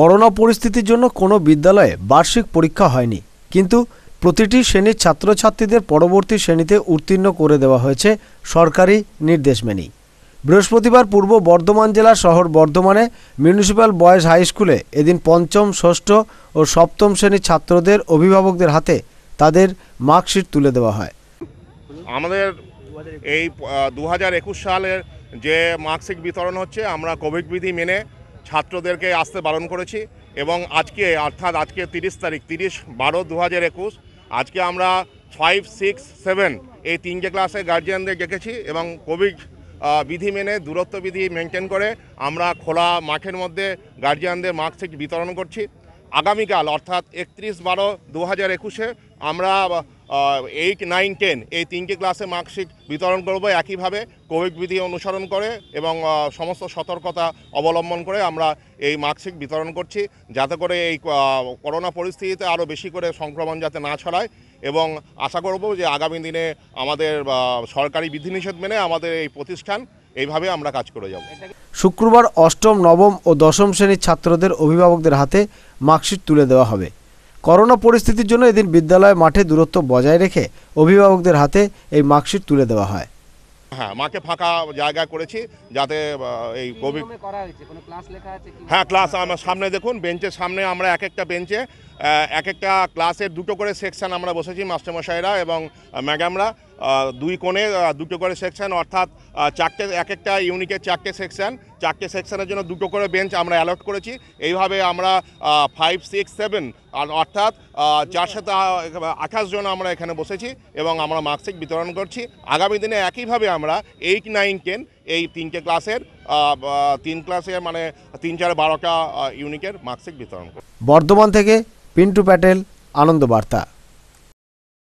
corona পরিস্থিতির জন্য কোনো বিদ্যালয়ে বার্ষিক পরীক্ষা হয়নি কিন্তু প্রতিটি শ্রেণীর ছাত্রছাত্রীদের পরবর্তী শ্রেণীতে উত্তীর্ণ করে দেওয়া হয়েছে সরকারি নির্দেশ মেনেই বৃহস্পতিবার পূর্ব বর্ধমান জেলার শহর বর্ধমানে মিউনিসিপ্যাল বয়েজ হাই স্কুলে এদিন পঞ্চম ষষ্ঠ ও সপ্তম শ্রেণীর ছাত্রদের অভিভাবকদের হাতে তাদের মার্কশিট তুলে দেওয়া হয় আমাদের এই দু সালের যে মার্কশিট বিতরণ হচ্ছে আমরা কোভিড বিধি মেনে ছাত্রদেরকে আসতে বারণ করেছি এবং আজকে অর্থাৎ আজকে তিরিশ তারিখ তিরিশ বারো দু হাজার একুশ আজকে আমরা ফাইভ সিক্স সেভেন এই তিনটে ক্লাসে গার্জিয়ানদের ডেকেছি এবং কোভিড বিধি মেনে দূরত্ব বিধি মেনটেন করে আমরা খোলা মাঠের মধ্যে গার্জিয়ানদের মার্কশিট বিতরণ করছি আগামীকাল অর্থাৎ একত্রিশ বারো দু হাজার একুশে আমরা এইট নাইন টেন এই তিনটি ক্লাসে মার্কশিট বিতরণ করব একইভাবে কোভিড বিধি অনুসরণ করে এবং সমস্ত সতর্কতা অবলম্বন করে আমরা এই মার্কশিট বিতরণ করছি যাতে করে এই করোনা পরিস্থিতিতে আরও বেশি করে সংক্রমণ যাতে না ছড়ায় এবং আশা করব যে আগামী দিনে আমাদের সরকারি বিধিনিষেধ মেনে আমাদের এই প্রতিষ্ঠান এইভাবে আমরা কাজ করে যাব শুক্রবার অষ্টম নবম ও দশম শ্রেণীর ছাত্রদের অভিভাবকদের হাতে মার্কশিট তুলে দেওয়া হবে করোনা পরিস্থিতির জন্য এদিন বিদ্যালয় মাঠে দূরত্ব বজায় রেখে অভিভাবকদের হাতে এই মার্কশিট তুলে দেওয়া হয় হ্যাঁ মাকে ফাঁকা জায়গা করেছি যাতে এই কোভিড হ্যাঁ ক্লাস আমার সামনে দেখুন বেঞ্চের সামনে আমরা এক একটা বেঞ্চে এক একটা ক্লাসের দুটো করে সেকশন আমরা বসেছি মাস্টারমশাইরা এবং ম্যাডামরা দুই কোণে দুটো করে সেকশন অর্থাৎ চারটে এক একটা ইউনিটের চারটে সেকশন চারটে সেকশনের জন্য দুটো করে বেঞ্চ আমরা অ্যালট করেছি এইভাবে আমরা ফাইভ সিক্স সেভেন অর্থাৎ চারশো আঠাশ জন আমরা এখানে বসেছি এবং আমরা মার্কশিট বিতরণ করছি আগামী দিনে একইভাবে আমরা এইট নাইন টেন এই তিনটে ক্লাসের তিন ক্লাসের মানে তিন চার বারোটা ইউনিটের মার্কশিট বিতরণ করছি বর্ধমান থেকে পিন্টু প্যাটেল আনন্দ বার্তা